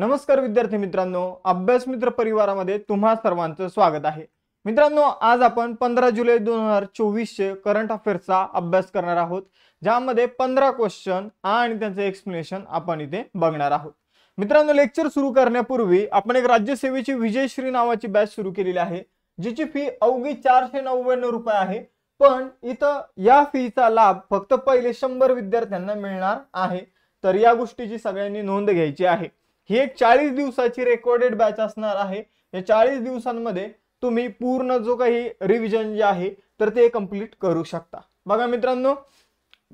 नमस्कार विद्यार्थी मित्रांनो अभ्यास मित्र परिवारामध्ये तुम्हा सर्वांचं स्वागत आहे मित्रांनो आज आपण पंधरा जुलै दोन हजार चोवीसचे करंट अफेअर्सचा अभ्यास करणार आहोत ज्यामध्ये पंधरा क्वेश्चन आणि त्यांचं एक्सप्लेनेशन आपण इथे बघणार आहोत मित्रांनो लेक्चर सुरू करण्यापूर्वी आपण एक राज्यसेवेची विजयश्री नावाची बॅच सुरू केलेली आहे जिची फी अवघी चारशे नव्याण्णव रुपये आहे पण इथं या फीचा लाभ फक्त पहिले शंभर विद्यार्थ्यांना मिळणार आहे तर या गोष्टीची सगळ्यांनी नोंद घ्यायची आहे ही एक चाळीस दिवसाची रेकॉर्डेड बॅच असणार आहे या चाळीस दिवसांमध्ये तुम्ही पूर्ण जो काही रिव्हिजन जे आहे तर ते कम्प्लीट करू शकता बघा मित्रांनो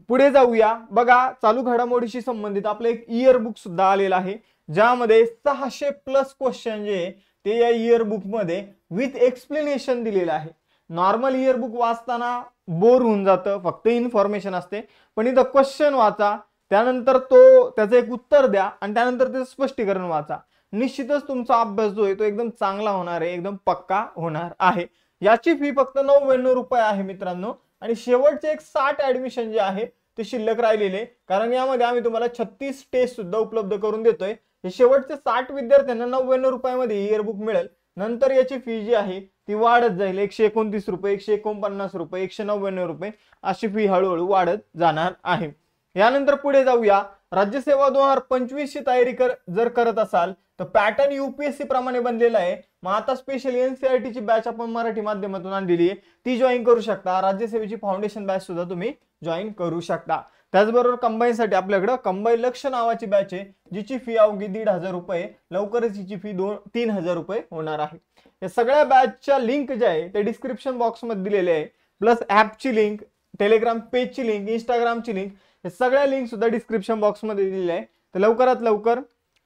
पुढे जाऊया बघा चालू घडामोडीशी संबंधित आपलं एक इयर सुद्धा आलेलं आहे ज्यामध्ये सहाशे प्लस क्वेश्चन जे ते या इयरबुकमध्ये मध्ये विथ एक्सप्लेनेशन दिलेलं आहे नॉर्मल इयरबुक वाचताना बोर होऊन जातं फक्त इन्फॉर्मेशन असते पण इथं क्वेश्चन वाचा त्यानंतर तो त्याचं एक उत्तर द्या आणि त्यानंतर ते स्पष्टीकरण वाचा निश्चितच तुमचा अभ्यास जो आहे तो एकदम चांगला होणार आहे एकदम पक्का होणार आहे याची फी फक्त नव्याण्णव रुपये आहे मित्रांनो आणि शेवटचे एक साठ ऍडमिशन जे आहे ते शिल्लक राहिलेले कारण यामध्ये आम्ही तुम्हाला छत्तीस टेस्ट सुद्धा उपलब्ध करून देतोय हे शेवटचे साठ विद्यार्थ्यांना नव्याण्णव रुपयामध्ये इयरबुक मिळेल नंतर याची फी जी आहे ती वाढत जाईल एकशे एकोणतीस रुपये एकशे एकोणपन्नास रुपये एकशे नव्याण्णव रुपये अशी फी हळूहळू वाढत जाणार आहे यानंतर पुढे जाऊया राज्यसेवा दोन हजार ची तयारी कर जर करत असाल तर पॅटर्न युपीएससी प्रमाणे बनलेला आहे मग आता स्पेशल e ची बॅच आपण मराठी माध्यमातून आणलेली आहे ती जॉईन करू शकता राज्यसेवेची फाउंडेशन बॅच सुद्धा तुम्ही जॉईन करू शकता त्याचबरोबर साठी आपल्याकडं कंबाई लक्ष नावाची बॅच आहे जिची फी अवघी दीड हजार रुपये लवकरच हिची फी दोन तीन हजार रुपये होणार आहे या सगळ्या बॅचच्या लिंक ज्या आहे ते डिस्क्रिप्शन बॉक्समध्ये दिलेले आहे प्लस ॲपची लिंक टेलिग्राम पेजची लिंक इंस्टाग्रामची लिंक हे सगळ्या लिंक सुद्धा डिस्क्रिप्शन बॉक्समध्ये दिलेल्या आहे तर लवकरात लवकर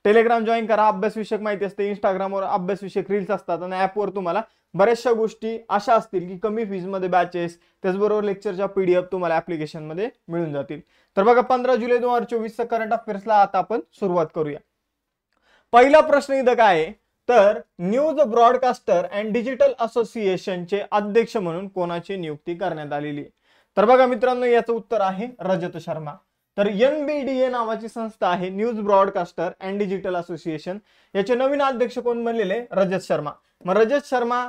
टेलिग्राम जॉईन करा अभ्यासविषयक माहिती असते इंस्टाग्रामवर अभ्यासविषयक रील्स असतात आणि ॲपवर तुम्हाला बऱ्याचशा गोष्टी अशा असतील की कमी फीजमध्ये बॅचेस त्याचबरोबर लेक्चरच्या पीडीएफ तुम्हाला ॲप्लिकेशनमध्ये मिळून जातील तर बघा पंधरा जुलै दोन हजार चोवीसचा करंट अफेअर्सला आता आपण सुरुवात करूया पहिला प्रश्न इथं काय आहे तर न्यूज ब्रॉडकास्टर अँड डिजिटल असोसिएशनचे अध्यक्ष म्हणून कोणाची नियुक्ती करण्यात आलेली आहे तर बघा मित्रांनो याचं उत्तर आहे रजत शर्मा तर एम बी डी ए नावाची संस्था आहे news broadcaster and digital association याचे नवीन अध्यक्ष कोण बनलेले रजत शर्मा मग रजत शर्मा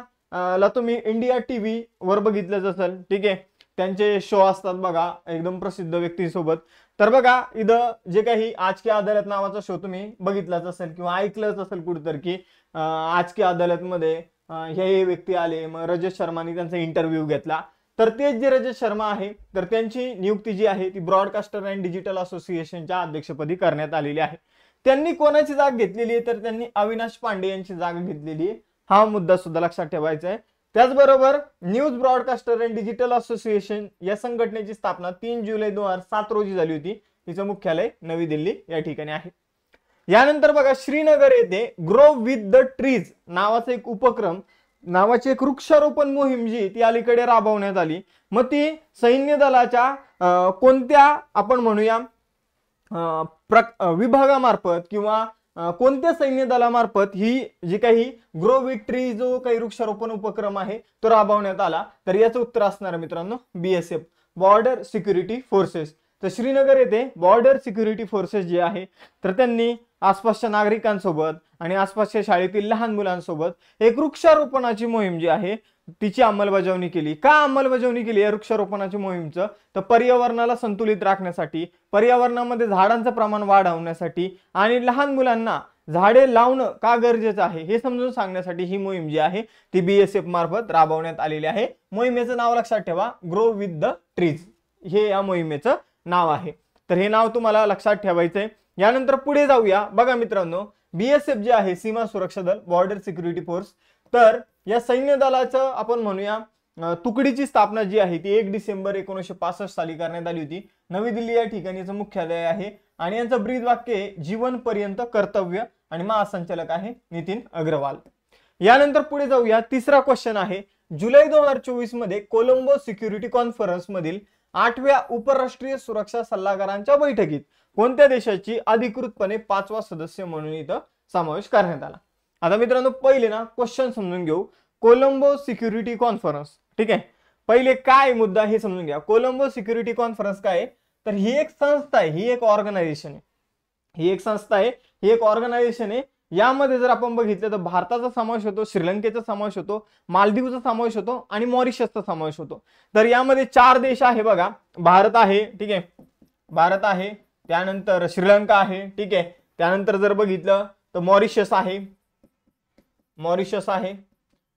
ला तुम्ही इंडिया व्ही वर बघितलंच असेल ठीक आहे त्यांचे शो असतात बघा एकदम प्रसिद्ध व्यक्तीसोबत तर बघा इथं जे काही आज अदालत नावाचा शो तुम्ही बघितलाच असेल किंवा ऐकलंच असेल कुठेतरी की आज की अदालतमध्ये हे व्यक्ती आले मग रजत शर्माने त्यांचा इंटरव्ह्यू घेतला तर तेच जे रजत शर्मा आहे तर त्यांची नियुक्ती जी आहे ती ब्रॉडकास्टर अँड डिजिटल असोसिएशनच्या अध्यक्षपदी करण्यात आलेली आहे त्यांनी कोणाची जाग घेतलेली आहे तर त्यांनी अविनाश पांडे यांची जागा घेतलेली आहे हा मुद्दा सुद्धा लक्षात ठेवायचा आहे त्याचबरोबर news broadcaster and digital association या संघटनेची स्थापना तीन जुलै दोन हजार सात रोजी झाली होती तिचं मुख्यालय नवी दिल्ली या ठिकाणी आहे यानंतर बघा श्रीनगर येथे ग्रो विथ द ट्रीज नावाचा एक उपक्रम नावाची एक वृक्षारोपण मोहीम जी ती अलीकडे राबवण्यात आली मग ती सैन्य दलाच्या कोणत्या आपण म्हणूया विभागामार्फत किंवा कोणत्या सैन्य दलामार्फत ही जी काही ग्रो विक्ट्री जो काही वृक्षारोपण उपक्रम आहे तो राबवण्यात आला तर याचं उत्तर असणार आहे मित्रांनो बीएसएफ बॉर्डर सिक्युरिटी फोर्सेस तर श्रीनगर येथे बॉर्डर सिक्युरिटी फोर्सेस जे आहे तर त्यांनी आसपासच्या नागरिकांसोबत आणि आसपासच्या शाळेतील लहान मुलांसोबत एक वृक्षारोपणाची मोहीम जी आहे तिची अंमलबजावणी केली का अंमलबजावणी केली या वृक्षारोपणाच्या मोहीमचं तर पर्यावरणाला संतुलित राखण्यासाठी पर्यावरणामध्ये झाडांचं प्रमाण वाढवण्यासाठी आणि लहान मुलांना झाडे लावणं का गरजेचं आहे हे समजून सांगण्यासाठी ही मोहीम जी आहे ती बीएसएफ मार्फत राबवण्यात आलेली आहे मोहिमेचं नाव लक्षात ठेवा ग्रो विथ द ट्रीज हे या मोहिमेचं नाव आहे तर हे नाव तुम्हाला लक्षात ठेवायचंय यानंतर पुढे जाऊया बघा मित्रांनो बीएसएफ जे आहे सीमा सुरक्षा दल बॉर्डर सिक्युरिटी फोर्स तर या सैन्य दलाचं आपण म्हणूया तुकडीची स्थापना जी आहे ती एक डिसेंबर एकोणीसशे पासष्ट साली करण्यात आली होती नवी दिल्ली या ठिकाणीचं मुख्यालय आहे आणि यांचं ब्रीद वाक्य पर्यंत कर्तव्य आणि महासंचालक आहे नितीन अग्रवाल यानंतर पुढे जाऊया तिसरा क्वेश्चन आहे जुलै दोन हजार चोवीस मध्ये कोलंबो सिक्युरिटी कॉन्फरन्स मधील आठव्या उपराष्ट्रीय सुरक्षा सल्लागारांच्या बैठकीत कोणत्या देशाची अधिकृतपणे पाचवा सदस्य म्हणून इथं समावेश करण्यात आला आता मित्रांनो पहिले ना क्वेश्चन समजून घेऊ कोलंबो सिक्युरिटी कॉन्फरन्स ठीक आहे पहिले काय मुद्दा हे समजून घ्या कोलंबो सिक्युरिटी कॉन्फरन्स काय तर ही एक संस्था आहे ही एक ऑर्गनायझेशन आहे ही एक संस्था आहे ही एक ऑर्गनायझेशन आहे यामध्ये जर आपण बघितलं तर भारताचा समावेश होतो श्रीलंकेचा समावेश होतो मालदीवचा समावेश होतो आणि मॉरिशसचा समावेश होतो तर यामध्ये चार देश आहे बघा भारत आहे ठीक आहे भारत आहे त्यानंतर श्रीलंका आहे ठीक आहे त्यानंतर जर बघितलं तर मॉरिशस आहे मॉरिशस आहे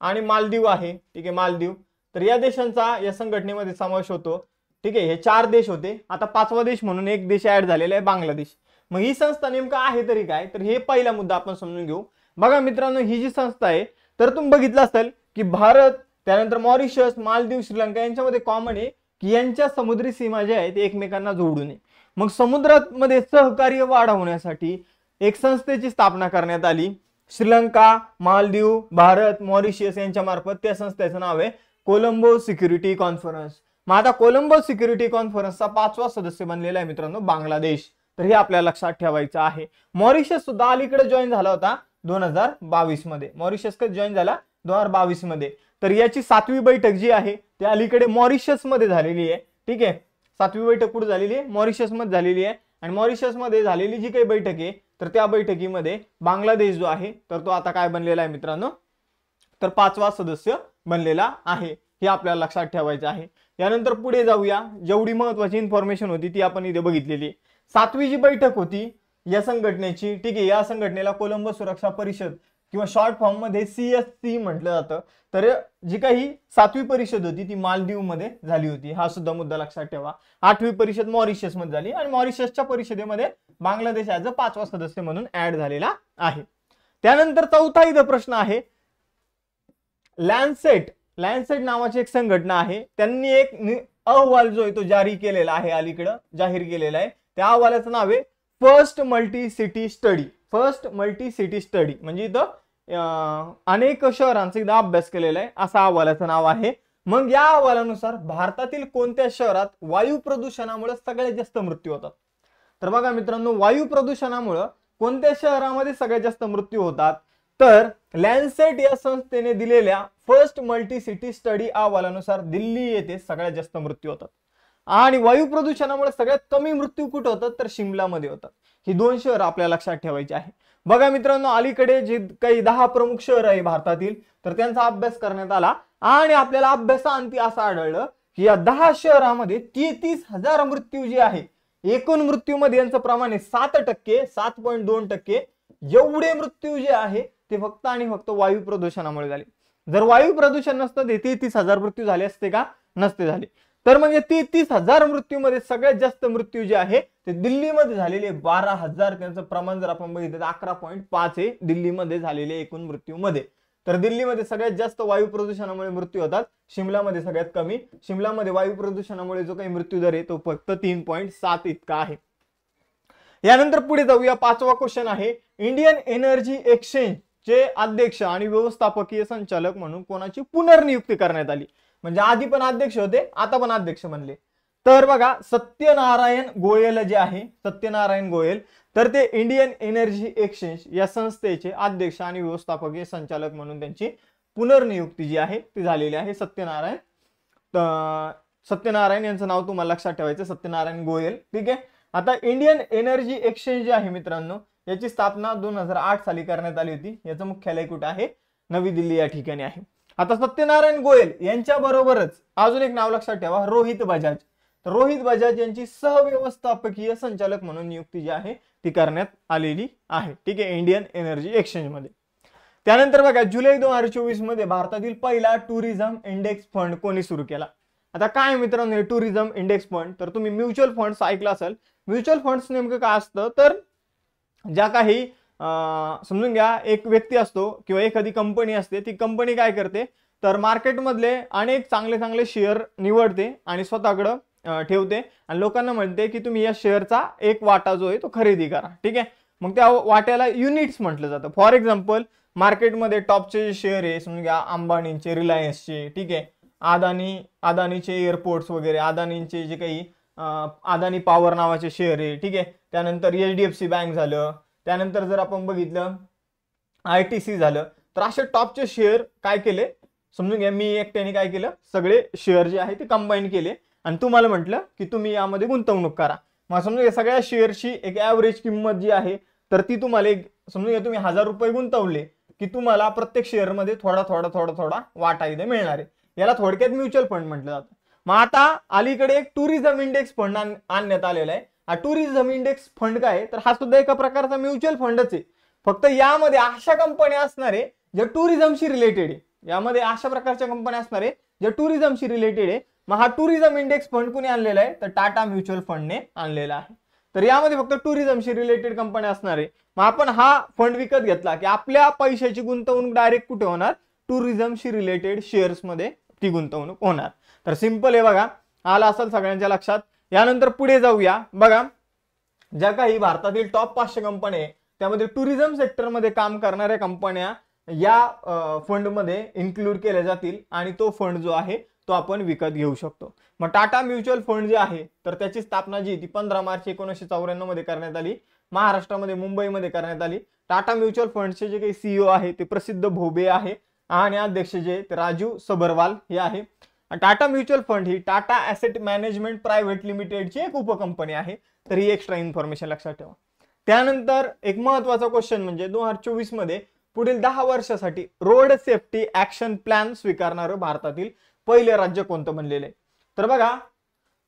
आणि मालदीव आहे ठीक आहे मालदीव तर या देशांचा या संघटनेमध्ये समावेश होतो ठीक आहे हे चार देश होते आता पाचवा देश म्हणून एक देश ऍड झालेला आहे बांगलादेश मग ही संस्था नेमका आहे तरी काय तर हे पहिला मुद्दा आपण समजून घेऊ बघा मित्रांनो ही जी संस्था आहे तर तुम्ही बघितलं असेल की भारत त्यानंतर मॉरिशस मालदीव श्रीलंका यांच्यामध्ये कॉमन आहे की यांच्या समुद्री सीमा ज्या आहेत एकमेकांना जोडू आहे मग समुद्रात मध्ये सहकार्य वाढवण्यासाठी एक संस्थेची स्थापना करण्यात आली श्रीलंका मालदीव भारत मॉरिशियस यांच्या मार्फत त्या संस्थेचं नाव आहे कोलंबो सिक्युरिटी कॉन्फरन्स मग आता कोलंबो सिक्युरिटी कॉन्फरन्सचा पाचवा सदस्य बनलेला आहे मित्रांनो बांगलादेश तर हे आपल्याला लक्षात ठेवायचं आहे मॉरिशस सुद्धा अलीकडे जॉईन झाला होता दोन हजार बावीस मध्ये मॉरिशस जॉईन झाला दोन हजार बावीस मध्ये तर याची सातवी बैठक जी आहे ती अलीकडे मॉरिशस मध्ये झालेली आहे ठीक आहे सातवी बैठक कुठे झालेली आहे मॉरिशस मध्ये झालेली आहे आणि मॉरिशस मध्ये झालेली जी काही बैठक आहे तर त्या बैठकीमध्ये बांगलादेश जो आहे तर तो आता काय बनलेला आहे मित्रांनो तर पाचवा सदस्य बनलेला आहे हे आपल्याला लक्षात ठेवायचं आहे यानंतर पुढे जाऊया जेवढी महत्वाची इन्फॉर्मेशन होती ती आपण इथे बघितलेली सातवी जी बैठक होती या संघटनेची ठीक आहे या संघटनेला कोलंबो सुरक्षा परिषद किंवा शॉर्ट फॉर्म मध्ये सी एस सी म्हटलं जातं तर जी काही सातवी परिषद होती ती मालदीव मध्ये झाली होती हा सुद्धा मुद्दा लक्षात ठेवा आठवी परिषद मॉरिशस मध्ये झाली आणि मॉरिशसच्या परिषदेमध्ये बांगलादेश ऍज अ पाचवा सदस्य म्हणून ऍड झालेला आहे त्यानंतर चौथा इथं प्रश्न आहे लँडसेट लँडसेट नावाची एक संघटना आहे त्यांनी एक अहवाल जो आहे तो जारी केलेला आहे अलीकडं जाहीर केलेला आहे त्या अहवालाचं नाव आहे first multi city study first multi city study म्हणजे इथं अनेक शहरांचा एकदा अभ्यास केलेला आहे असा अहवालाचं नाव आहे मग या अहवालानुसार भारतातील कोणत्या शहरात वायू प्रदूषणामुळे सगळ्यात जास्त मृत्यू होतात तर बघा मित्रांनो वायू प्रदूषणामुळं कोणत्या शहरामध्ये सगळ्यात जास्त मृत्यू होतात तर लँडसेट या संस्थेने दिलेल्या फर्स्ट मल्टी सिटी स्टडी अहवालानुसार दिल्ली येथे सगळ्यात जास्त मृत्यू होतात आणि वायू प्रदूषणामुळे सगळ्यात कमी मृत्यू कुठं होतात तर शिमलामध्ये होतात ही दोन शहर आपल्या लक्षात ठेवायची आहे बघा मित्रांनो अलीकडे जे काही दहा प्रमुख शहर आहे भारतातील तर त्यांचा अभ्यास करण्यात आला आणि आपल्याला अभ्यासाअंती असं आढळलं की या दहा शहरामध्ये तेहतीस हजार मृत्यू जे आहे एकूण मृत्यूमध्ये यांचं प्रमाण आहे सात टक्के सात पॉईंट दोन टक्के एवढे मृत्यू जे आहे ते फक्त आणि फक्त वायू प्रदूषणामुळे झाले जर वायू प्रदूषण नसतं ते तेहतीस हजार मृत्यू झाले असते का नसते झाले तर म्हणजे ती तीस हजार मृत्यूमध्ये सगळ्यात जास्त मृत्यू जे आहे ते दिल्लीमध्ये झालेले बारा हजार त्यांचं प्रमाण जर आपण बघितलं तर अकरा पॉईंट पाच हे दिल्लीमध्ये झालेले एकूण मृत्यूमध्ये तर दिल्लीमध्ये सगळ्यात जास्त वायू प्रदूषणामुळे मृत्यू होतात शिमलामध्ये सगळ्यात कमी शिमलामध्ये वायू प्रदूषणामुळे जो काही मृत्यू दर आहे तो फक्त तीन पॉईंट सात इतका आहे यानंतर पुढे जाऊया पाचवा क्वेश्चन आहे इंडियन एनर्जी एक्सचेंज चे अध्यक्ष आणि व्यवस्थापकीय संचालक म्हणून कोणाची पुनर्नियुक्ती करण्यात आली म्हणजे आधी पण अध्यक्ष होते आता पण अध्यक्ष म्हणले तर बघा सत्यनारायण गोयल जे आहे सत्यनारायण गोयल तर ते इंडियन एनर्जी एक्सचेंज या संस्थेचे अध्यक्ष आणि व्यवस्थापक संचालक म्हणून त्यांची पुनर्नियुक्ती जी आहे ती झालेली आहे सत्यनारायण सत्यनारायण यांचं नाव तुम्हाला लक्षात ठेवायचं सत्यनारायण गोयल ठीक आहे आता इंडियन एनर्जी एक्सचेंज जे आहे मित्रांनो याची स्थापना दोन हजार आठ साली करण्यात आली होती याचं मुख्यालय कुठं आहे नवी दिल्ली या ठिकाणी आहे आता सत्यनारायण गोयल यांच्या बरोबरच अजून एक नाव लक्षात ठेवा रोहित बजाज रोहित बजाज यांची सहव्यवस्थापकीय संचालक म्हणून नियुक्ती जी आहे ती करण्यात आलेली आहे ठीक आहे इंडियन एनर्जी एक्सचेंज मध्ये त्यानंतर बघा जुलै दोन हजार चोवीस मध्ये भारतातील पहिला टुरिझम इंडेक्स फंड कोणी सुरू केला आता काय मित्रांनो टुरिझम इंडेक्स फंड तर तुम्ही म्युच्युअल फंड ऐकला असेल म्युच्युअल फंड्स नेमकं काय असतं तर ज्या काही समजून घ्या एक व्यक्ती असतो किंवा एखादी कंपनी असते ती कंपनी काय करते तर मार्केटमधले अनेक चांगले चांगले शेअर निवडते आणि स्वतःकडं ठेवते आणि लोकांना म्हणते की तुम्ही या शेअरचा एक वाटा जो आहे तो खरेदी करा ठीक आहे मग त्या वाट्याला युनिट्स म्हटलं जातं फॉर एक्झाम्पल मार्केटमध्ये टॉपचे जे शेअर आहे समजून घ्या अंबानींचे रिलायन्सचे ठीक आहे अदानी अदानीचे एअरपोर्ट्स वगैरे अदानींचे जे काही अदानी पॉवर नावाचे शेअर आहे ठीक आहे त्यानंतर H D F C bank झालं त्यानंतर जर आपण बघितलं आय टी सी झालं तर असे टॉपचे शेअर काय केले समजून घ्या मी एकट्याने काय केलं सगळे शेअर जे आहे ते कंबाईन केले आणि तुम्हाला म्हटलं की तुम्ही यामध्ये गुंतवणूक करा मग समजून घ्या सगळ्या शेअरची एक ॲव्हरेज किंमत जी आहे तर ती तुम्हाला एक समजून घ्या तुम्ही हजार रुपये गुंतवले की तुम्हाला प्रत्येक शेअरमध्ये थोडा थोडा थोडा थोडा वाटा इथे मिळणार आहे याला थोडक्यात म्युच्युअल फंड म्हटलं जातं मग आता अलीकडे एक टुरिझम इंडेक्स फंड आणण्यात आलेला आहे हा टुरिझम इंडेक्स फंड काय तर हा सुद्धा एका प्रकारचा म्युच्युअल फंडच आहे फक्त यामध्ये अशा कंपन्या असणार आहे ज्या टुरिझमशी रिलेटेड आहे यामध्ये अशा प्रकारच्या कंपन्या असणार आहे ज्या टुरिझमशी रिलेटेड आहे मग हा टुरिझम इंडेक्स फंड कुणी आणलेला आहे तर टाटा म्युच्युअल फंडने आणलेला आहे तर यामध्ये फक्त टुरिझमशी रिलेटेड कंपन्या असणार आहे मग आपण हा फंड विकत घेतला की आपल्या पैशाची गुंतवणूक डायरेक्ट कुठे होणार टुरिझमशी रिलेटेड शेअर्समध्ये ती गुंतवणूक होणार तर सिंपल आहे बघा आला असेल सगळ्यांच्या लक्षात यानंतर पुढे जाऊया बघा ज्या काही भारतातील टॉप पाचशे कंपन्या आहे त्यामध्ये टुरिझम सेक्टरमध्ये काम करणाऱ्या कंपन्या या फंडमध्ये इन्क्लूड केल्या जातील आणि तो फंड जो आहे तो आपण विकत घेऊ शकतो मग टाटा म्युच्युअल फंड जे आहे तर त्याची स्थापना जी ती पंधरा मार्च एकोणीसशे चौऱ्याण्णव मध्ये करण्यात आली महाराष्ट्रामध्ये मुंबईमध्ये करण्यात आली टाटा म्युच्युअल फंडचे जे काही सीईओ आहे ते प्रसिद्ध भोबे आहे आणि अध्यक्ष जे राजू सबरवाल हे आहे टाटा म्युच्युअल फंड ही टाटा ॲसेट मॅनेजमेंट प्रायव्हेट लिमिटेडची एक उपकंपनी आहे तर ही एक्स्ट्रा इन्फॉर्मेशन लक्षात ठेवा त्यानंतर एक महत्वाचा क्वेश्चन म्हणजे दोन हजार चोवीस मध्ये पुढील दहा वर्षासाठी रोड सेफ्टी ऍक्शन प्लॅन स्वीकारणारं भारतातील पहिले राज्य कोणतं बनलेलं आहे तर बघा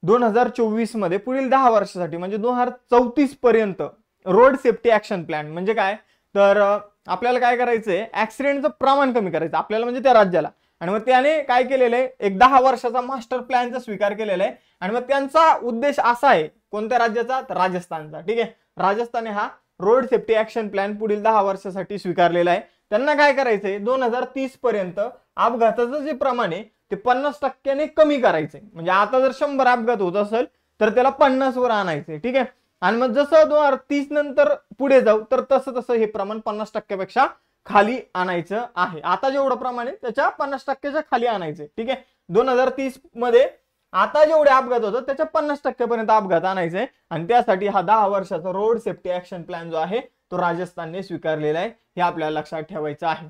दोन हजार चोवीस मध्ये पुढील दहा वर्षासाठी म्हणजे दोन हजार चौतीस पर्यंत रोड सेफ्टी ऍक्शन प्लॅन म्हणजे काय तर आपल्याला काय करायचंय ऍक्सिडेंटचं प्रमाण कमी करायचं आपल्याला म्हणजे त्या राज्याला आणि मग त्याने काय केलेलं आहे एक दहा वर्षाचा मास्टर प्लॅनचा स्वीकार केलेला आहे आणि मग त्यांचा उद्देश असा आहे कोणत्या राज्याचा राजस्थानचा ठीक आहे राजस्थान हा रोड सेफ्टी ऍक्शन प्लॅन पुढील दहा वर्षासाठी स्वीकारलेला आहे त्यांना काय करायचंय दोन हजार तीस पर्यंत अपघाताचं जे प्रमाण आहे ते पन्नास टक्क्याने कमी करायचंय म्हणजे आता जर शंभर अपघात होत असेल तर त्याला पन्नास वर आणायचंय ठीक आहे आणि मग जसं दोन तीस नंतर पुढे जाऊ तर तसं तसं हे प्रमाण पन्नास टक्क्यापेक्षा खाली आणायचं आहे आता जेवढं प्रमाणे त्याच्या पन्नास टक्क्याच्या खाली आणायचं ठीक आहे दोन हजार तीस मध्ये आता जेवढे अपघात होतात त्याच्या पन्नास टक्क्यापर्यंत अपघात आणायचे आणि त्यासाठी हा दहा वर्षाचा रोड सेफ्टी ऍक्शन प्लॅन जो आहे तो राजस्थानने स्वीकारलेला आहे हे आपल्याला लक्षात ठेवायचं आहे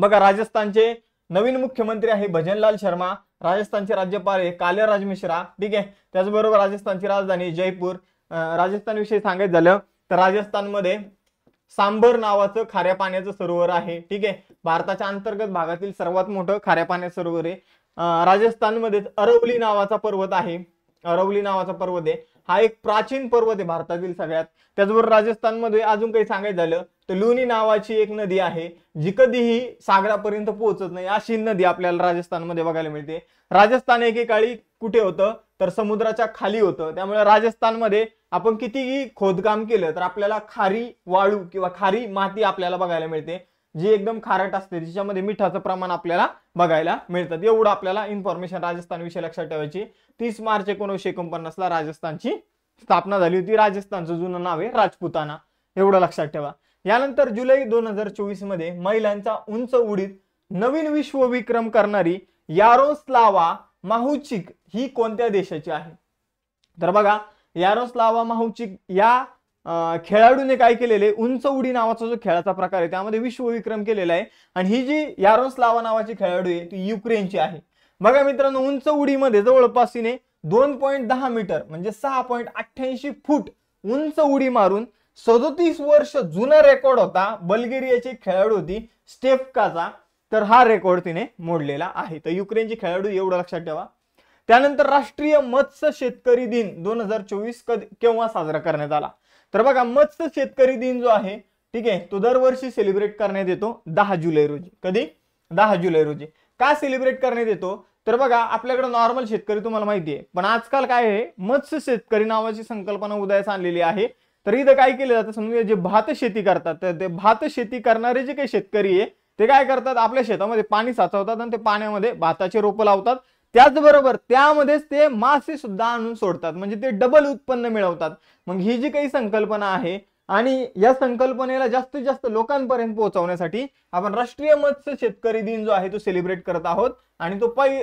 बघा राजस्थानचे नवीन मुख्यमंत्री आहे भजनलाल शर्मा राजस्थानचे राज्यपाल आहे राज मिश्रा ठीक आहे त्याचबरोबर राजस्थानची राजधानी जयपूर राजस्थानविषयी सांगायचं झालं तर राजस्थानमध्ये सांबर नावाचं खाऱ्या पाण्याचं सरोवर आहे ठीक आहे भारताच्या अंतर्गत भागातील सर्वात मोठं खाऱ्या पाण्याचं सरोवर आहे राजस्थानमध्येच अरवली नावाचा पर्वत आहे अरवली नावाचा पर्वत आहे हा एक प्राचीन पर्वत आहे भारतातील सगळ्यात त्याचबरोबर राजस्थानमध्ये अजून काही सांगायचं झालं तर लुनी नावाची एक नदी आहे जी कधीही सागरापर्यंत पोहोचत नाही अशी नदी आपल्याला राजस्थानमध्ये बघायला मिळते राजस्थान एकेकाळी कुठे होतं तर समुद्राच्या खाली होतं त्यामुळे राजस्थानमध्ये आपण कितीही खोदकाम केलं तर आपल्याला खारी वाळू किंवा खारी माती आपल्याला बघायला मिळते जी एकदम खारट असते तिच्यामध्ये मिठाचं प्रमाण आपल्याला बघायला मिळतं एवढं आपल्याला इन्फॉर्मेशन राजस्थान विषय लक्षात ठेवायची तीस मार्च एकोणीसशे ला राजस्थानची स्थापना झाली होती राजस्थानचं जुनं नाव आहे राजपुताना एवढं लक्षात ठेवा यानंतर जुलै दोन हजार चोवीस मध्ये महिलांचा उंच उडीत नवीन विश्वविक्रम करणारी यारोस्लावा माहुचिक ही कोणत्या देशाची आहे तर बघा यारोस्लावा माहूची या खेळाडूने काय केलेले उंच उडी नावाचा जो खेळाचा प्रकार आहे त्यामध्ये विश्वविक्रम केलेला आहे आणि ही जी यारोस्लावा नावाची खेळाडू आहे ती युक्रेनची आहे बघा मित्रांनो उंच उडीमध्ये जवळपास तिने दोन पॉईंट दहा मीटर म्हणजे सहा पॉईंट अठ्ठ्याऐंशी फूट उंच उडी मारून सदोतीस वर्ष जुना रेकॉर्ड होता बल्गेरियाची खेळाडू होती स्टेफकाचा तर हा रेकॉर्ड तिने मोडलेला आहे तर युक्रेनची खेळाडू एवढं लक्षात ठेवा त्यानंतर राष्ट्रीय मत्स्य शेतकरी दिन दोन हजार चोवीस कधी केव्हा साजरा करण्यात आला तर बघा मत्स्य शेतकरी दिन जो आहे ठीक आहे तो दरवर्षी सेलिब्रेट करण्यात येतो दहा जुलै रोजी कधी दहा जुलै रोजी का सेलिब्रेट करण्यात येतो तर बघा आपल्याकडे नॉर्मल शेतकरी तुम्हाला माहिती आहे पण आजकाल काय आहे मत्स्य शेतकरी नावाची संकल्पना उदयास आणलेली आहे तर इथं काय केलं जातं समजा जे भात शेती करतात तर ते भात शेती करणारे जे काही शेतकरी आहे ते काय करतात आपल्या शेतामध्ये पाणी साचवतात आणि ते पाण्यामध्ये भाताचे रोपं लावतात त्याचबरोबर त्यामध्येच ते मासे सुद्धा आणून सोडतात म्हणजे ते डबल उत्पन्न मिळवतात मग ही जी काही संकल्पना आहे आणि या संकल्पनेला जास्तीत जास्त लोकांपर्यंत पोहोचवण्यासाठी आपण राष्ट्रीय मत्स्य शेतकरी दिन जो आहे तो सेलिब्रेट करत आहोत आणि तो पै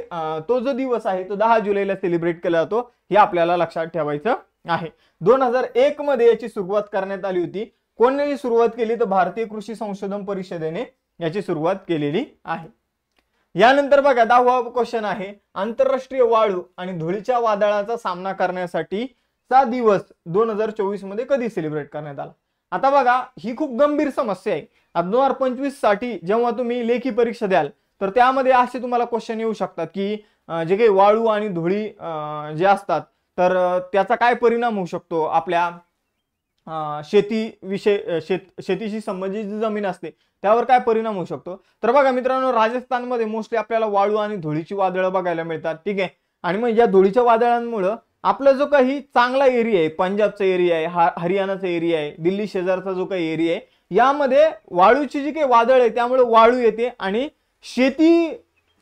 तो जो दिवस आहे तो दहा जुलैला सेलिब्रेट केला जातो हे आपल्याला लक्षात ठेवायचं आहे दोन हजार एक मध्ये याची सुरुवात करण्यात आली होती कोणी सुरुवात केली तर भारतीय कृषी संशोधन परिषदेने याची सुरुवात केलेली आहे यानंतर बघा दहावा क्वेश्चन आहे आंतरराष्ट्रीय वाळू आणि धुळीच्या वादळाचा सामना करण्यासाठी चा दिवस दोन हजार चोवीस मध्ये कधी सेलिब्रेट करण्यात आला आता बघा ही खूप गंभीर समस्या आहे दोन हजार पंचवीस साठी जेव्हा तुम्ही लेखी परीक्षा द्याल तर त्यामध्ये असे तुम्हाला क्वेश्चन येऊ शकतात की जे काही वाळू आणि धुळी जे असतात तर त्याचा काय परिणाम होऊ शकतो आपल्या शेती विषय शेत शेतीशी संबंधित जमीन असते त्यावर काय परिणाम होऊ शकतो तर बघा मित्रांनो राजस्थानमध्ये मोस्टली आपल्याला वाळू आणि धुळीची वादळं बघायला मिळतात ठीक आहे आणि मग या धुळीच्या वादळांमुळं आपला जो काही चांगला एरिया आहे पंजाबचा एरिया आहे हा हरियाणाचा एरिया आहे दिल्ली शेजारचा जो काही एरिया आहे यामध्ये वाळूची जी काही वादळ आहे त्यामुळे वाळू येते आणि शेती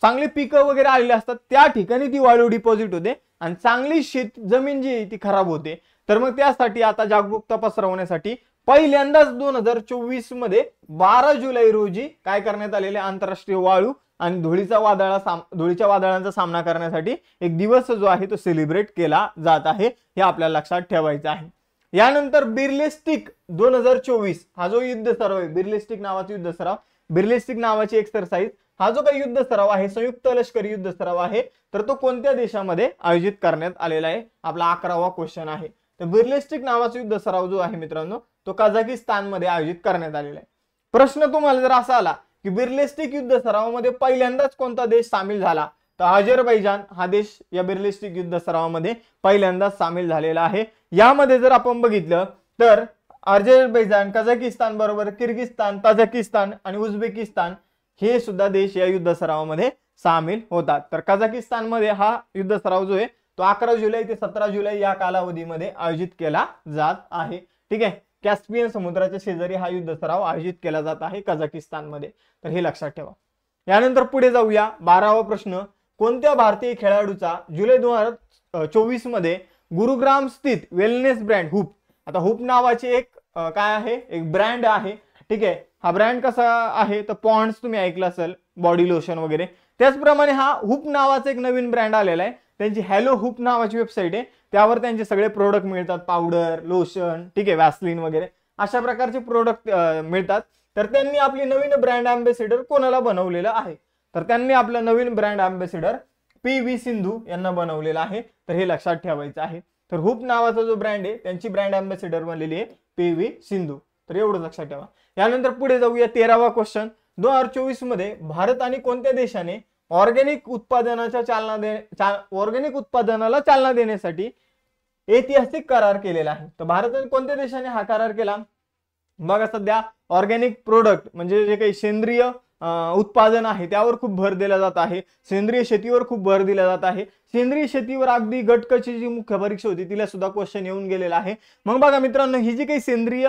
चांगली पिकं वगैरे आलेली असतात त्या ठिकाणी ती वाळू डिपॉझिट होते आणि चांगली शेत जमीन जी आहे ती खराब होते तर मग त्यासाठी आता जागरूकता पसरवण्यासाठी पहिल्यांदाच दोन हजार चोवीस मध्ये बारा जुलै रोजी काय करण्यात आलेले आंतरराष्ट्रीय वाळू आणि धुळीचा वादळा धुळीच्या वादळांचा सामना करण्यासाठी एक दिवस जो आहे तो सेलिब्रेट केला जात आहे हे आपल्याला लक्षात ठेवायचं आहे यानंतर बिर्लेस्टिक दोन हजार चोवीस हा जो युद्ध सराव आहे बिर्लेस्टिक नावाचा युद्ध सराव बिर्लेस्टिक नावाची एक्सरसाइज हा जो काही युद्ध सराव आहे संयुक्त लष्करी युद्ध सराव आहे तर तो कोणत्या देशामध्ये आयोजित करण्यात आलेला आहे आपला अकरावा क्वेश्चन आहे तर बिर्लिस्टिक नावाचा युद्ध सराव जो आहे मित्रांनो तो कझाकिस्तानमध्ये आयोजित करण्यात आलेला आहे प्रश्न तुम्हाला जर असा आला की बिर्लिस्टिक युद्ध सरावामध्ये पहिल्यांदाच कोणता देश सामील झाला तर अजरबैजान हा देश या बिर्लिस्टिक युद्ध सरावामध्ये पहिल्यांदाच सामील झालेला आहे यामध्ये जर आपण बघितलं तर अजरबैजान कझाकिस्तान बरोबर किर्गिस्तान ताझाकिस्तान आणि उझबेकिस्तान हे सुद्धा देश या युद्ध सरावामध्ये सामील होतात तर कझाकिस्तानमध्ये हा युद्ध सराव जो आहे तो अकरा जुलै ते सतरा जुलै या कालावधीमध्ये आयोजित केला जात आहे ठीक आहे कॅस्पियन समुद्राच्या शेजारी हा युद्ध सराव आयोजित केला जात आहे कझाकिस्तानमध्ये तर हे लक्षात ठेवा यानंतर पुढे जाऊया बारावा प्रश्न कोणत्या भारतीय खेळाडूचा जुलै दोन हजार चोवीस मध्ये गुरुग्राम स्थित वेलनेस ब्रँड हुप आता हुप नावाची एक काय आहे एक ब्रँड आहे ठीक आहे हा ब्रँड कसा आहे तर पॉन्ड्स तुम्ही ऐकला असेल बॉडी लोशन वगैरे त्याचप्रमाणे हा हुप नावाचा एक नवीन ब्रँड आलेला आहे त्यांची हॅलो हुप नावाची वेबसाईट आहे त्यावर त्यांचे सगळे प्रोडक्ट मिळतात पावडर लोशन ठीक आहे वॅसलिन वगैरे अशा प्रकारचे प्रोडक्ट मिळतात तर त्यांनी आपली नवीन ब्रँड अँबेसिडर कोणाला बनवलेलं आहे तर त्यांनी आपला नवीन brand ambassador P V Sindhu यांना बनवलेला आहे तर हे लक्षात ठेवायचं आहे तर हुप नावाचा जो ब्रँड आहे त्यांची ब्रँड अँबेसिडर बनलेली आहे पी व्ही सिंधू तर एवढं लक्षात ठेवा यानंतर पुढे जाऊया तेरावा क्वेश्चन दोन हजार चोवीस मध्ये भारत आणि कोणत्या देशाने ऑर्गेनिक उत्पादनाच्या चालना दे चा, ऑर्गॅनिक उत्पादनाला चालना देण्यासाठी ऐतिहासिक करार केलेला आहे तर भारताने कोणत्या देशाने हा करार केला बघा सध्या ऑर्गॅनिक प्रोडक्ट म्हणजे जे काही सेंद्रिय उत्पादन आहे त्यावर खूप भर दिला जात आहे सेंद्रिय शेतीवर खूप भर दिला जात आहे सेंद्रिय शेतीवर अगदी गटकची जी मुख्य परीक्षा होती तिला सुद्धा क्वेश्चन येऊन गेलेला आहे मग बघा मित्रांनो ही जी काही सेंद्रिय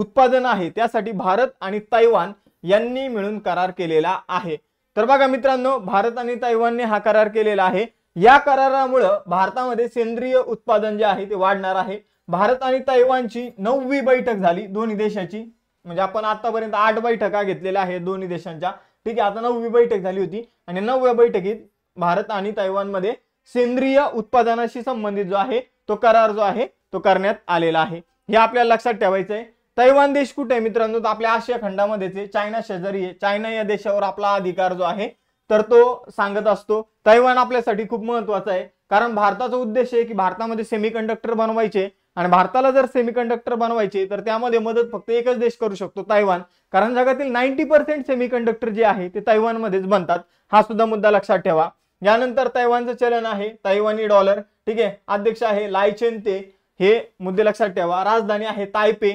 उत्पादन आहे त्यासाठी भारत आणि तैवान यांनी मिळून करार केलेला आहे तर बघा मित्रांनो भारत आणि तैवानने हा करार केलेला आहे या करारामुळं भारतामध्ये सेंद्रिय उत्पादन जे आहे ते वाढणार आहे भारत आणि तैवानची नववी बैठक झाली दोन्ही देशाची म्हणजे आपण आतापर्यंत आठ बैठका घेतलेल्या आहेत दोन्ही देशांच्या ठीक आहे आता नववी बैठक झाली होती आणि नवव्या बैठकीत भारत आणि तैवानमध्ये सेंद्रिय उत्पादनाशी संबंधित जो आहे तो करार जो आहे तो करण्यात आलेला आहे हे आपल्याला लक्षात ठेवायचं आहे तैवान देश कुठे आहे मित्रांनो तर आपल्या आशिया खंडामध्येच आहे चायना शेजारी आहे चायना या देशावर आपला अधिकार जो आहे तर तो सांगत असतो तैवान आपल्यासाठी खूप महत्वाचा आहे कारण भारताचा उद्देश आहे की भारतामध्ये सेमी कंडक्टर बनवायचे आणि भारताला जर सेमी कंडक्टर बनवायचे तर त्यामध्ये मदत फक्त एकच देश करू शकतो तैवान कारण जगातील नाईन्टी पर्सेंट सेमी कंडक्टर जे आहे ते तैवानमध्येच बनतात हा सुद्धा मुद्दा लक्षात ठेवा यानंतर तैवानचं चलन आहे तैवानी डॉलर ठीक आहे अध्यक्ष आहे लायचेन ते हे मुद्दे लक्षात ठेवा राजधानी आहे तायपे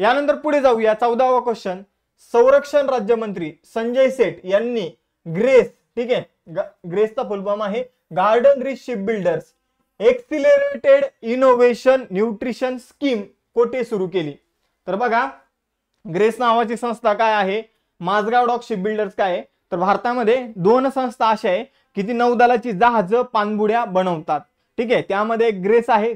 यानंतर पुढे जाऊया चौदावा क्वेश्चन संरक्षण राज्यमंत्री संजय सेठ यांनी ग्रेस ठीक आहे ग्रेसचा फुलफॉर्म आहे garden reach ship builders accelerated innovation nutrition scheme कोठे सुरू केली तर बघा ग्रेस नावाची संस्था काय आहे माझगाव डॉक शिप बिल्डर्स काय आहे तर भारतामध्ये दोन संस्था अशा आहे की ती नौदलाची जहाज पाणबुड्या बनवतात ठीक आहे त्यामध्ये ग्रेस आहे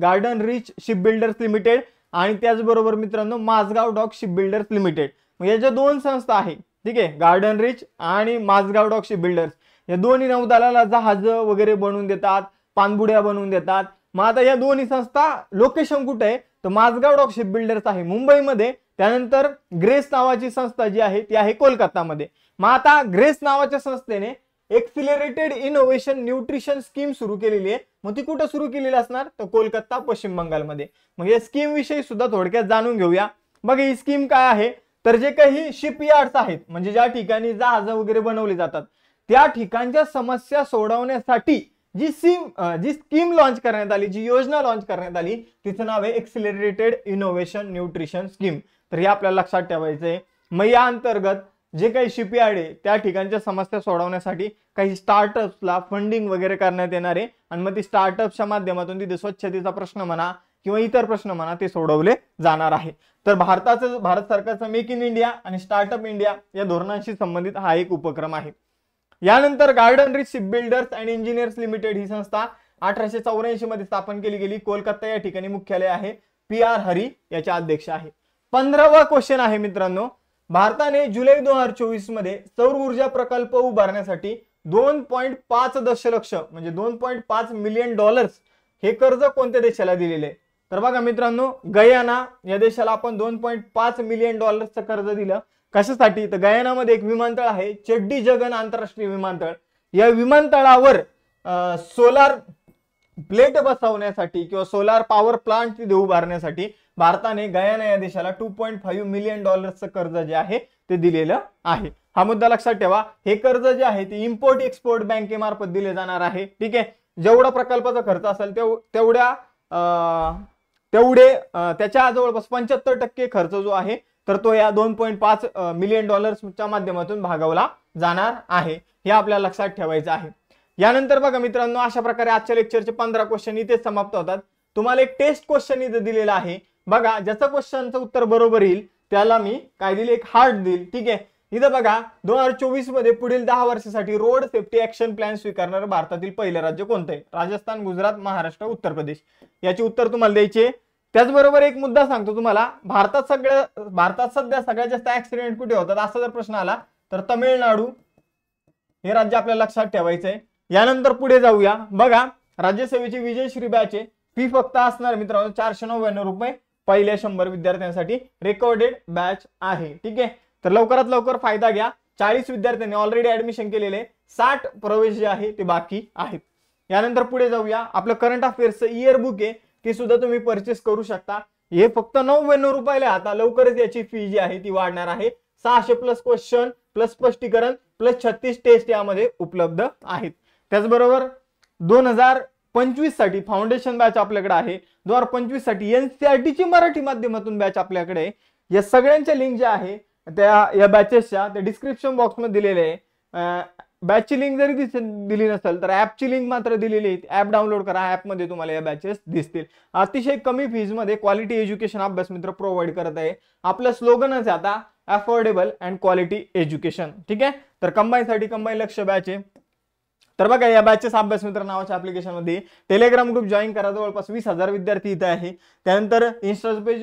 garden reach ship builders limited आणि त्याचबरोबर मित्रांनो Mazagaon dock ship builders limited म्हणजे याच्या दोन संस्था आहे ठीक आहे गार्डन रिच आणि माझगाव डॉग शिप बिल्डर्स या दोन्ही नौदलाला जहाज वगैरे बनवून देतात पानबुड्या बनवून देतात मग आता या दोन्ही संस्था लोकेशन कुठे आहे तर माझगाव डॉग शिप बिल्डर्स आहे मुंबईमध्ये त्यानंतर ग्रेस नावाची संस्था जी आहे ती आहे कोलकातामध्ये मग आता ग्रेस नावाच्या संस्थेने एक्सिलरेटेड इनोव्हेशन न्यूट्रिशन स्कीम सुरू केलेली आहे मग ती कुठं सुरू केलेली असणार तर कोलकाता पश्चिम बंगालमध्ये मग या स्कीम विषयी सुद्धा थोडक्यात जाणून घेऊया बघा ही स्कीम काय आहे तर जे काही शिपयार्ड्स आहेत म्हणजे ज्या ठिकाणी जहाज वगैरे बनवली जातात त्या ठिकाणच्या समस्या सोडवण्यासाठी जी सीम जी स्कीम लॉन्च करण्यात आली जी योजना लॉन्च करण्यात आली तिचं नाव आहे एक्सिलरेटेड इनोव्हेशन न्यूट्रिशन स्कीम तर हे आपल्याला लक्षात ठेवायचं आहे मग या अंतर्गत जे काही शिपयार्ड आहे त्या ठिकाणच्या समस्या सोडवण्यासाठी काही स्टार्टअप्सला फंडिंग वगैरे करण्यात येणार आहे आणि मग ती स्टार्टअपच्या माध्यमातून तिथे स्वच्छतेचा प्रश्न म्हणा किंवा इतर प्रश्न म्हणा ते सोडवले जाणार आहे तर भारताचं भारत सरकारचं मेक इन इंडिया आणि स्टार्टअप इंडिया या धोरणांशी संबंधित हा एक उपक्रम आहे यानंतर garden reach ship builders and engineers limited ही संस्था अठराशे चौऱ्याऐंशी मध्ये स्थापन केली गेली कोलकाता या ठिकाणी मुख्यालय आहे पी आर हरी याचे अध्यक्ष आहे पंधरावा क्वेश्चन आहे मित्रांनो भारताने जुलै दोन हजार चोवीस मध्ये सौर ऊर्जा प्रकल्प उभारण्यासाठी दोन पॉईंट पाच दशलक्ष म्हणजे दोन पॉईंट पाच मिलियन डॉलर्स हे कर्ज कोणत्या देशाला दिलेले तर बघा मित्रांनो गयाना या देशाला आपण दोन पॉईंट पाच मिलियन डॉलर्सचं कर्ज दिलं कशासाठी तर गयानामध्ये एक विमानतळ आहे चड्डी जगन आंतरराष्ट्रीय विमानतळ या विमानतळावर सोलार प्लेट बसवण्यासाठी किंवा सोलार पॉवर प्लांट तिथे उभारण्यासाठी भारताने गयाना या देशाला टू पॉईंट फाईव्ह मिलियन डॉलर्सचं कर्ज जे आहे ते दिलेलं आहे हा मुद्दा लक्षात ठेवा हे कर्ज जे आहे ते इम्पोर्ट एक्सपोर्ट बँकेमार्फत दिले जाणार आहे ठीक आहे जेवढा प्रकल्पाचा खर्च असेल तेवढ्या तेवढे त्याच्या जवळपास पंच्याहत्तर टक्के खर्च जो आहे तर तो या दोन पॉईंट पाच मिलियन डॉलर्सच्या माध्यमातून भागवला जाणार आहे हे आपल्याला लक्षात ठेवायचं आहे यानंतर बघा मित्रांनो अशा प्रकारे आजच्या लेक्चरचे पंधरा क्वेश्चन इथेच समाप्त होतात तुम्हाला एक टेस्ट क्वेश्चन इथं दिलेला आहे बघा ज्याचं क्वेश्चनचं उत्तर बरोबर येईल त्याला मी काय एक हार्ट देईल ठीक आहे इथं बघा दोन हजार चोवीस मध्ये पुढील दहा वर्षासाठी रोड सेफ्टी ऍक्शन प्लॅन स्वीकारणारं भारतातील पहिलं राज्य कोणतं राजस्थान गुजरात महाराष्ट्र उत्तर प्रदेश याची उत्तर तुम्हाला द्यायचे त्याचबरोबर एक मुद्दा सांगतो तुम्हाला भारतात सगळ्या भारतात सध्या सगळ्यात जास्त ऍक्सिडेंट कुठे होतात असा जर प्रश्न आला तर तमिळनाडू हे राज्य आपल्याला लक्षात ठेवायचंय यानंतर पुढे जाऊया बघा राज्यसेवेची विजय श्रीबाचे फी फक्त असणार मित्रांनो चारशे नव्याण्णव रुपये पहिल्या शंभर विद्यार्थ्यांसाठी रेकॉर्डेड बॅच आहे ठीक आहे तर लवकरात लवकर फायदा घ्या चाळीस विद्यार्थ्यांनी ऑलरेडी ऍडमिशन केलेले साठ प्रवेश जे आहे ते बाकी आहेत यानंतर पुढे जाऊया आपलं करंट अफेअर्सचं इयर बुक आहे ते सुद्धा तुम्ही परचेस करू शकता हे फक्त नव्याण्णव रुपयाला आता लवकरच याची फी जी आहे ती वाढणार आहे सहाशे प्लस क्वेश्चन प्लस स्पष्टीकरण प्लस छत्तीस टेस्ट यामध्ये उपलब्ध आहेत त्याचबरोबर दोन हजार पंचवीस साठी फाउंडेशन बॅच आपल्याकडे आहे दोन हजार पंचवीस साठी e ची मराठी माध्यमातून बॅच आपल्याकडे या सगळ्यांच्या लिंक ज्या आहे त्या या बॅचेसच्या त्या डिस्क्रिप्शन बॉक्समध्ये दिलेले आहे बॅचची लिंक जरी दिली नसेल तर ॲपची लिंक मात्र दिलेली आहे ॲप डाउनलोड करा मध्ये तुम्हाला या बॅचेस दिसतील अतिशय कमी फीजमध्ये क्वालिटी एज्युकेशन अभ्यास मित्र प्रोव्हाइड करत आहे आपलं स्लोगनच आहे आता अफोर्डेबल अँड क्वालिटी एज्युकेशन ठीक आहे तर साठी कंबाईन लक्ष बॅच आहे तर बघा या बॅचेस अभ्यास मित्र नावाच्या मध्ये टेलिग्राम ग्रुप जॉईन करा जवळपास वीस हजार विद्यार्थी इथे आहे त्यानंतर इन्स्टाचं पेज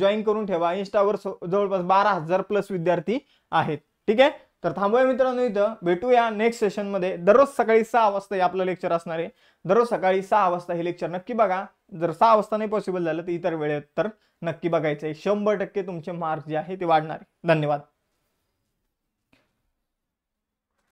जॉईन करून ठेवा इन्स्टावर जवळपास बारा हजार प्लस विद्यार्थी आहेत ठीक आहे तर थांबूया मित्रांनो इथं भेटूया नेक्स्ट सेशनमध्ये दररोज सकाळी सहा वाजता हे आपलं लेक्चर असणार आहे दररोज सकाळी सहा वाजता हे लेक्चर नक्की बघा जर सहा वाजता नाही पॉसिबल झालं तर इतर वेळेत तर नक्की बघायचं आहे शंभर टक्के तुमचे मार्क्स जे आहे ते वाढणार आहे धन्यवाद